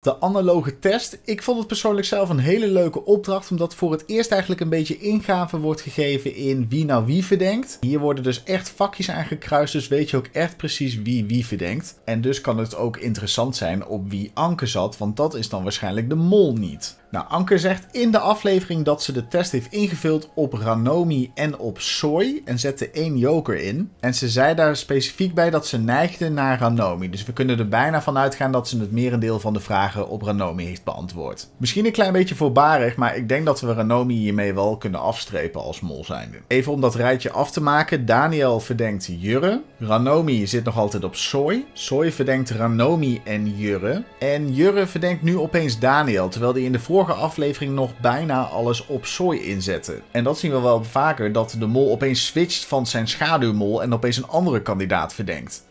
De analoge test. Ik vond het persoonlijk zelf een hele leuke opdracht, omdat voor het eerst eigenlijk een beetje ingave wordt gegeven in wie nou wie verdenkt. Hier worden dus echt vakjes aan dus weet je ook echt precies wie wie verdenkt. En dus kan het ook interessant zijn op wie Anke zat, want dat is dan waarschijnlijk de mol niet. Nou, Anker zegt in de aflevering dat ze de test heeft ingevuld op Ranomi en op Soy en zette één joker in. En ze zei daar specifiek bij dat ze neigde naar Ranomi. Dus we kunnen er bijna van uitgaan dat ze het merendeel van de vragen op Ranomi heeft beantwoord. Misschien een klein beetje voorbarig, maar ik denk dat we Ranomi hiermee wel kunnen afstrepen als mol zijnde. Even om dat rijtje af te maken, Daniel verdenkt Jurre. Ranomi zit nog altijd op Soy. Soy verdenkt Ranomi en Jurre. En Jurre verdenkt nu opeens Daniel, terwijl hij in de vorige vorige aflevering nog bijna alles op Soy inzetten. En dat zien we wel vaker, dat de mol opeens switcht van zijn schaduwmol en opeens een andere kandidaat verdenkt.